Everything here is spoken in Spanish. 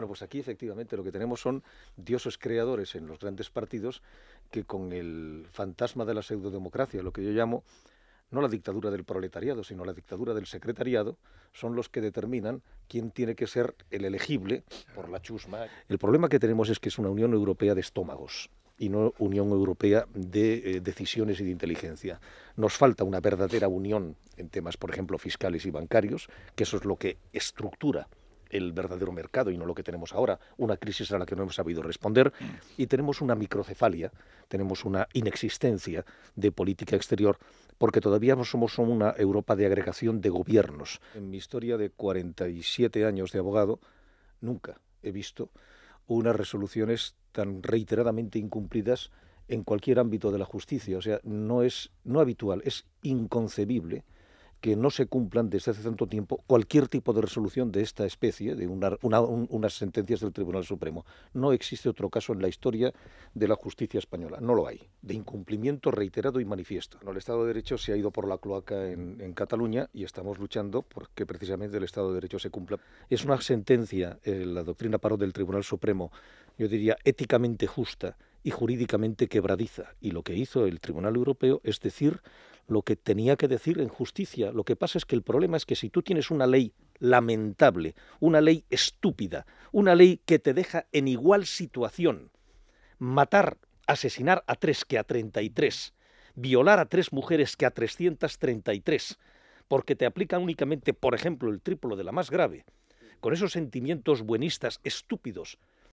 Bueno, pues aquí efectivamente lo que tenemos son dioses creadores en los grandes partidos que con el fantasma de la pseudodemocracia, lo que yo llamo no la dictadura del proletariado, sino la dictadura del secretariado, son los que determinan quién tiene que ser el elegible por la chusma. El problema que tenemos es que es una Unión Europea de estómagos y no Unión Europea de eh, decisiones y de inteligencia. Nos falta una verdadera unión en temas, por ejemplo, fiscales y bancarios, que eso es lo que estructura el verdadero mercado y no lo que tenemos ahora, una crisis a la que no hemos sabido responder mm. y tenemos una microcefalia, tenemos una inexistencia de política exterior porque todavía no somos una Europa de agregación de gobiernos. En mi historia de 47 años de abogado, nunca he visto unas resoluciones tan reiteradamente incumplidas en cualquier ámbito de la justicia. O sea, no es no habitual, es inconcebible que no se cumplan desde hace tanto tiempo cualquier tipo de resolución de esta especie, de unas sentencias del Tribunal Supremo. No existe otro caso en la historia de la justicia española, no lo hay, de incumplimiento reiterado y manifiesto. el Estado de Derecho se ha ido por la cloaca en, Cataluña y estamos luchando porque precisamente el Estado de Derecho se cumpla. Es una sentencia, eh, la doctrina paró del Tribunal Supremo, yo diría éticamente justa, y jurídicamente quebradiza. Y lo que hizo el Tribunal Europeo es decir lo que tenía que decir en justicia. Lo que pasa es que el problema es que si tú tienes una ley lamentable, una ley estúpida, una ley que te deja en igual situación, matar, asesinar a tres que a 33, violar a tres mujeres que a 333, porque te aplica únicamente, por ejemplo, el triplo de la más grave, con esos sentimientos buenistas estúpidos